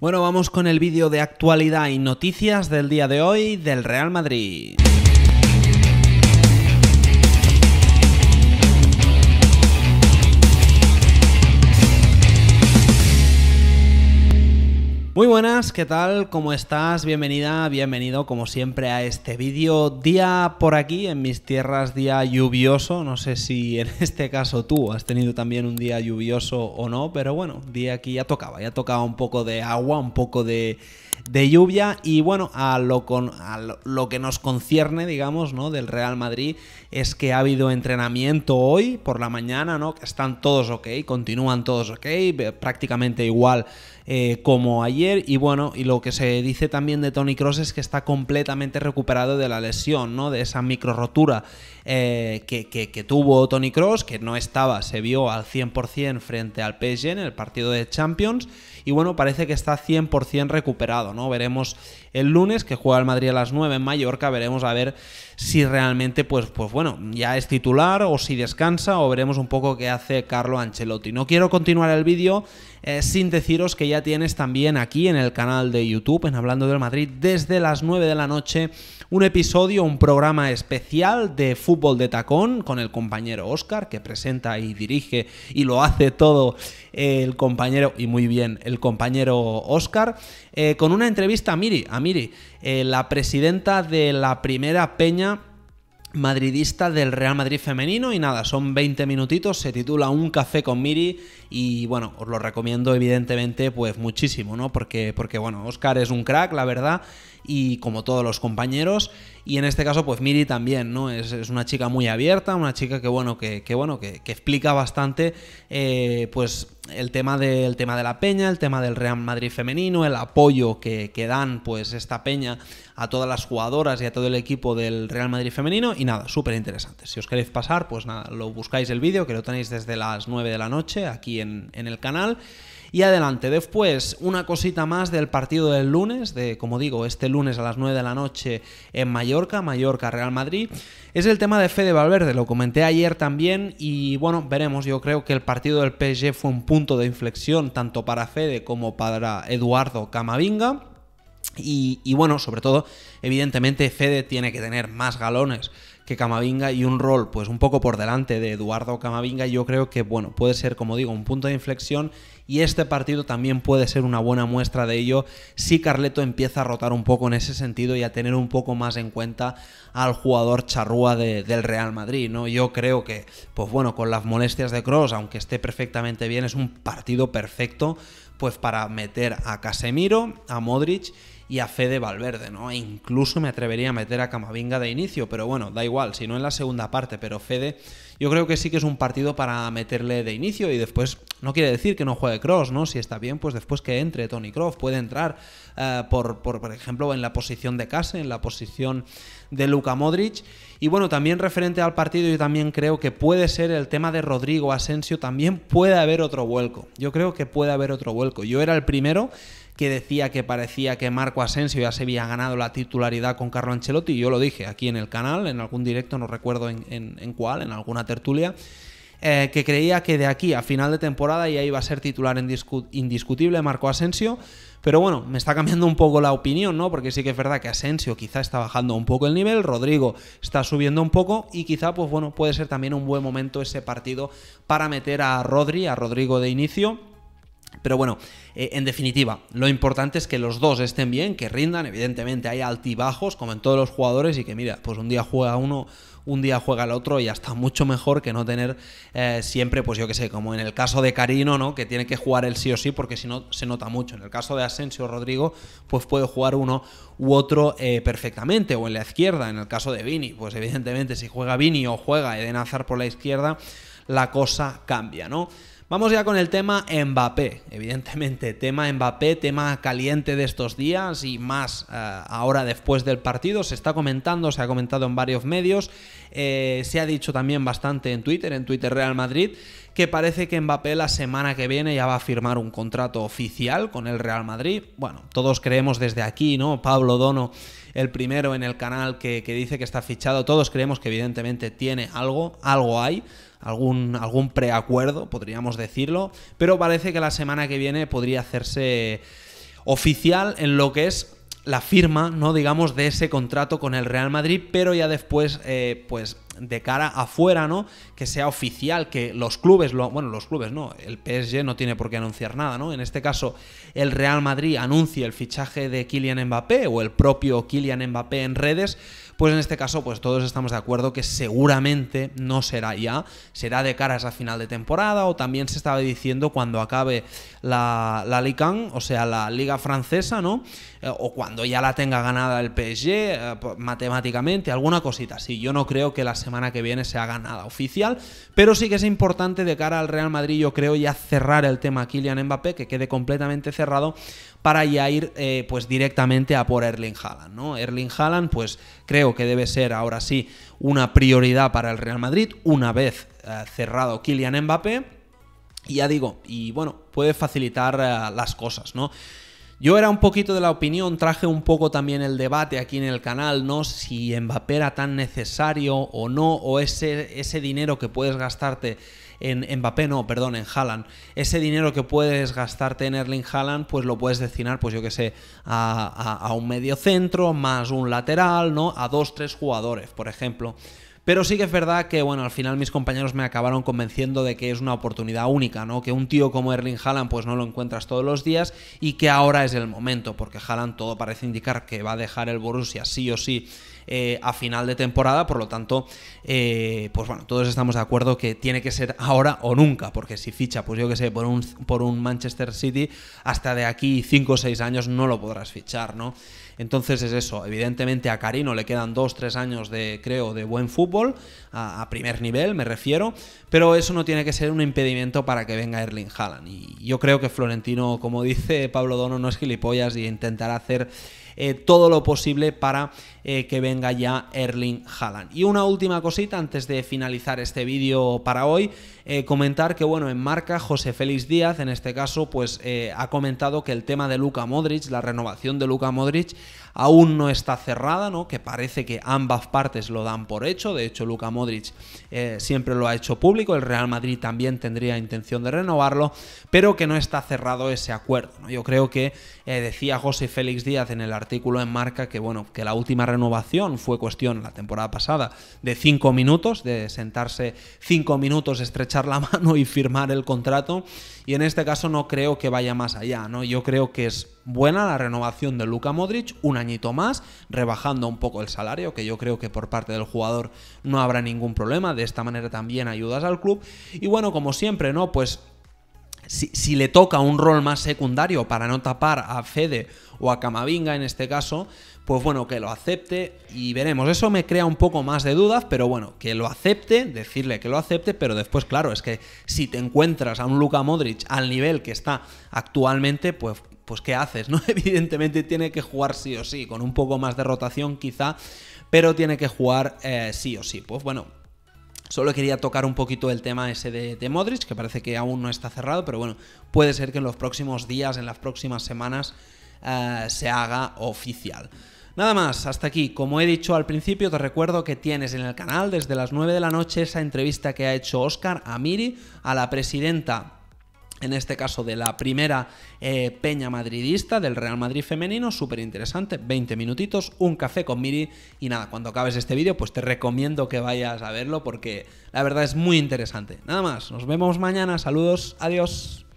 Bueno, vamos con el vídeo de actualidad y noticias del día de hoy del Real Madrid. Muy buenas, ¿qué tal? ¿Cómo estás? Bienvenida, bienvenido como siempre a este vídeo. Día por aquí, en mis tierras, día lluvioso. No sé si en este caso tú has tenido también un día lluvioso o no, pero bueno, día aquí ya tocaba, ya tocaba un poco de agua, un poco de, lluvia y bueno, a lo, con, lo que nos concierne, digamos, ¿no? Del Real Madrid es que ha habido entrenamiento hoy por la mañana, ¿no? Que están todos ok, continúan todos ok, prácticamente igual eh, como ayer y bueno, y lo que se dice también de Tony Cross es que está completamente recuperado de la lesión, ¿no? De esa micro rotura. Eh, que, tuvo Tony Cross, que no estaba, se vio al 100% frente al PSG en el partido de Champions. Y bueno, parece que está 100% recuperado, ¿no? Veremos el lunes que juega el Madrid a las 9 en Mallorca, veremos a ver si realmente, pues, pues bueno, ya es titular o si descansa o veremos un poco qué hace Carlo Ancelotti. No quiero continuar el vídeo eh, sin deciros que ya tienes también aquí en el canal de YouTube, en Hablando del Madrid, desde las 9 de la noche, un episodio, un programa especial de fútbol de Tacón con el compañero Oscar, que presenta y dirige y lo hace todo el compañero, y muy bien, el compañero Oscar, eh, con una entrevista a Miri, a Miri, eh, la presidenta de la primera peña madridista del Real Madrid femenino y nada, son 20 minutitos, se titula Un café con Miri y bueno, os lo recomiendo evidentemente pues muchísimo, ¿no? Porque, porque bueno, Oscar es un crack, la verdad, y como todos los compañeros, y en este caso, pues Miri también, ¿no? Es, una chica muy abierta, una chica que, bueno, que, bueno, que, explica bastante, eh, pues, el tema, de, tema de la peña, el tema del Real Madrid femenino, el apoyo que, que dan, pues, esta peña a todas las jugadoras y a todo el equipo del Real Madrid femenino. Y nada, súper interesante. Si os queréis pasar, pues nada, lo buscáis el vídeo, que lo tenéis desde las 9 de la noche aquí en, en el canal. Y adelante, después una cosita más del partido del lunes, de como digo, este lunes a las 9 de la noche en Mallorca, Mallorca Real Madrid, es el tema de Fede Valverde, lo comenté ayer también y bueno, veremos, yo creo que el partido del PSG fue un punto de inflexión tanto para Fede como para Eduardo Camavinga. Y, y bueno, sobre todo, evidentemente Fede tiene que tener más galones que Camavinga y un rol pues un poco por delante de Eduardo Camavinga, yo creo que bueno, puede ser como digo un punto de inflexión y este partido también puede ser una buena muestra de ello si Carleto empieza a rotar un poco en ese sentido y a tener un poco más en cuenta al jugador charrúa del Real Madrid, ¿no? Yo creo que, pues bueno, con las molestias de Cross, aunque esté perfectamente bien, es un partido perfecto pues para meter a Casemiro, a Modric y a Fede Valverde, ¿no? E incluso me atrevería a meter a Camavinga de inicio, pero bueno, da igual, si no en la segunda parte, pero Fede yo creo que sí que es un partido para meterle de inicio y después no quiere decir que no juegue Cross, ¿no? Si está bien, pues después que entre Tony Croft, puede entrar eh, por, por, ejemplo, en la posición de Case, en la posición de Luka Modric. Y bueno, también referente al partido, yo también creo que puede ser el tema de Rodrigo Asensio, también puede haber otro vuelco. Yo creo que puede haber otro vuelco. Yo era el primero que decía que parecía que Marco Asensio ya se había ganado la titularidad con Carlo Ancelotti, yo lo dije aquí en el canal, en algún directo, no recuerdo en, en cuál, en alguna tertulia, eh, que creía que de aquí a final de temporada ya iba a ser titular indiscutible Marco Asensio. Pero bueno, me está cambiando un poco la opinión, ¿no? Porque sí que es verdad que Asensio quizá está bajando un poco el nivel, Rodrigo está subiendo un poco y quizá, pues bueno, puede ser también un buen momento ese partido para meter a Rodri, a Rodrigo de inicio pero bueno, eh, en definitiva, lo importante es que los dos estén bien, que rindan. Evidentemente hay altibajos, como en todos los jugadores, y que mira, pues un día juega uno, un día juega el otro y hasta mucho mejor que no tener eh, siempre, pues yo qué sé, como en el caso de Carino, ¿no? Que tiene que jugar el sí o sí porque si no se nota mucho. En el caso de Asensio o Rodrigo, pues puede jugar uno u otro eh, perfectamente, o en la izquierda, en el caso de Vini, pues evidentemente si juega Vini o juega Eden Hazard por la izquierda, la cosa cambia, ¿no? Vamos ya con el tema Mbappé. Evidentemente, tema Mbappé, tema caliente de estos días y más eh, ahora después del partido. Se está comentando, se ha comentado en varios medios. Eh, se ha dicho también bastante en Twitter, en Twitter Real Madrid, que parece que Mbappé la semana que viene ya va a firmar un contrato oficial con el Real Madrid. Bueno, todos creemos desde aquí, ¿no? Pablo Dono, el primero en el canal que, dice que está fichado, todos creemos que evidentemente tiene algo, algo hay. Algún, algún preacuerdo, podríamos decirlo, pero parece que la semana que viene podría hacerse oficial en lo que es la firma, ¿no? Digamos, de ese contrato con el Real Madrid, pero ya después, eh, pues de cara afuera, ¿no? Que sea oficial, que los clubes, bueno, los clubes no, el PSG no tiene por qué anunciar nada, ¿no? En este caso, el Real Madrid anuncie el fichaje de Kylian Mbappé o el propio Kylian Mbappé en redes, pues en este caso, pues todos estamos de acuerdo que seguramente no será ya, será de cara a esa final de temporada o también se estaba diciendo cuando acabe la, Ligue o sea, la Liga Francesa, ¿no? Eh, o cuando ya la tenga ganada el PSG, eh, pues, matemáticamente, alguna cosita Sí, Yo no creo que la semana que viene se haga nada oficial, pero sí que es importante de cara al Real Madrid, yo creo, ya cerrar el tema Kylian Mbappé, que quede completamente cerrado para ya ir eh, pues directamente a por Erling Haaland, ¿no? Erling Haaland pues creo que debe ser ahora sí una prioridad para el Real Madrid una vez eh, cerrado Kylian Mbappé. Y ya digo, y bueno, puede facilitar eh, las cosas, ¿no? Yo era un poquito de la opinión, traje un poco también el debate aquí en el canal, ¿no? Si Mbappé era tan necesario o no, o ese, ese dinero que puedes gastarte en Mbappé, no, perdón, en Haaland. Ese dinero que puedes gastarte en Erling Haaland, pues lo puedes destinar, pues yo que sé, a, a un medio centro, más un lateral, ¿no? A dos, tres jugadores, por ejemplo. Pero sí que es verdad que, bueno, al final mis compañeros me acabaron convenciendo de que es una oportunidad única, ¿no? Que un tío como Erling Haaland, pues no lo encuentras todos los días y que ahora es el momento, porque Haaland todo parece indicar que va a dejar el Borussia sí o sí eh, a final de temporada. Por lo tanto, eh, pues bueno, todos estamos de acuerdo que tiene que ser ahora o nunca, porque si ficha, pues yo que sé, por un, Manchester City, hasta de aquí 5 o 6 años no lo podrás fichar, ¿no? Entonces es eso, evidentemente a Carino le quedan 2-3 años de, creo, de buen fútbol, a, primer nivel me refiero, pero eso no tiene que ser un impedimento para que venga Erling Haaland. Y yo creo que Florentino, como dice Pablo Dono, no es gilipollas y intentará hacer eh, todo lo posible para eh, que venga ya Erling Haaland. Y una última cosita antes de finalizar este vídeo para hoy, eh, comentar que bueno, en marca José Félix Díaz, en este caso, pues eh, ha comentado que el tema de Luka Modric, la renovación de Luka Modric, aún no está cerrada, ¿no? Que parece que ambas partes lo dan por hecho. De hecho, Luka Modric siempre lo ha hecho público. El Real Madrid también tendría intención de renovarlo, pero que no está cerrado ese acuerdo. Yo creo que decía José Félix Díaz en el artículo en marca que bueno, que la última renovación renovación fue cuestión la temporada pasada de cinco minutos, de sentarse cinco minutos, estrechar la mano y firmar el contrato. Y en este caso no creo que vaya más allá, ¿no? Yo creo que es buena la renovación de Luka Modric, un añito más, rebajando un poco el salario, que yo creo que por parte del jugador no habrá ningún problema. De esta manera también ayudas al club. Y bueno, como siempre, ¿no? Pues si, si, le toca un rol más secundario para no tapar a Fede o a Camavinga en este caso, pues bueno, que lo acepte y veremos. Eso me crea un poco más de dudas, pero bueno, que lo acepte, decirle que lo acepte, pero después, claro, es que si te encuentras a un Luka Modric al nivel que está actualmente, pues pues ¿qué haces? ¿No? Evidentemente tiene que jugar sí o sí, con un poco más de rotación quizá, pero tiene que jugar eh, sí o sí. Pues bueno, Solo quería tocar un poquito el tema ese de, Modric, que parece que aún no está cerrado, pero bueno, puede ser que en los próximos días, en las próximas semanas, eh, se haga oficial. Nada más, hasta aquí. Como he dicho al principio, te recuerdo que tienes en el canal desde las 9 de la noche esa entrevista que ha hecho Oscar a Miri, a la presidenta en este caso de la primera eh, peña madridista del Real Madrid femenino, súper interesante, 20 minutitos, un café con Miri y nada, cuando acabes este vídeo pues te recomiendo que vayas a verlo porque la verdad es muy interesante. Nada más, nos vemos mañana, saludos, adiós.